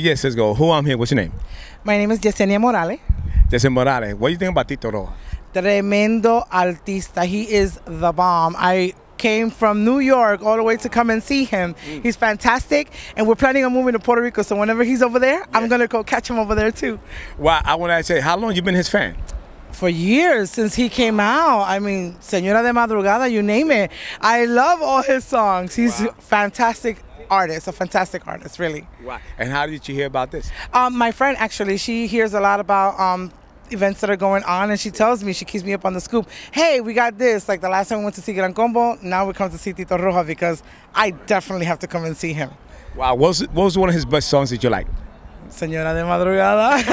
yes, let's go. Who I'm here? What's your name? My name is Yesenia Morales. Yesenia Morales. What do you think about Tito Roa? Tremendo artista. He is the bomb. I came from New York all the way to come and see him. Mm. He's fantastic, and we're planning on moving to Puerto Rico. So whenever he's over there, yeah. I'm gonna go catch him over there too. Well, I want to say, how long you been his fan? For years since he came out. I mean, Senora de Madrugada, you name it. I love all his songs. He's wow. fantastic artist, a fantastic artist, really. Wow. And how did you hear about this? Um, my friend, actually, she hears a lot about um, events that are going on, and she tells me, she keeps me up on the scoop. Hey, we got this. Like the last time we went to see Gran Combo, now we come to see Tito Roja because I definitely have to come and see him. Wow. What was, what was one of his best songs that you like? Señora de Madrugada.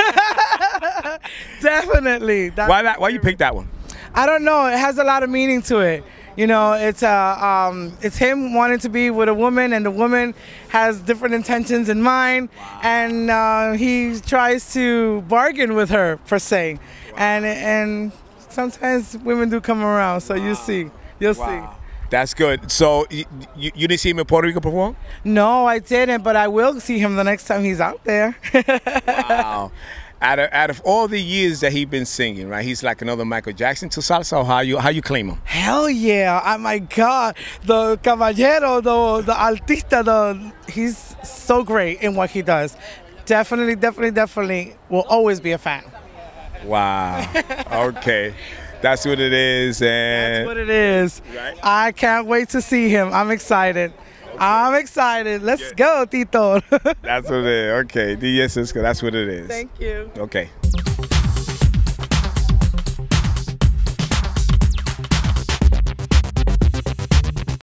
definitely. That's why that? Why you picked that one? I don't know. It has a lot of meaning to it. You know, it's uh, um, it's him wanting to be with a woman, and the woman has different intentions in mind, wow. and uh, he tries to bargain with her per se, wow. and and sometimes women do come around. So wow. you see, you'll see. That's good. So you, you, you, didn't see him in Puerto Rico perform? No, I didn't, but I will see him the next time he's out there. wow out of out of all the years that he's been singing, right? He's like another Michael Jackson. To Salsa, how you how you claim him? Hell yeah! Oh my God, the caballero, the the artista, the he's so great in what he does. Definitely, definitely, definitely will always be a fan. Wow. okay. That's what it is, and that's what it is. Right? I can't wait to see him. I'm excited. I'm excited. Let's yeah. go, Tito. that's what it is. Okay, DJ Cisco, that's what it is. Thank you. Okay.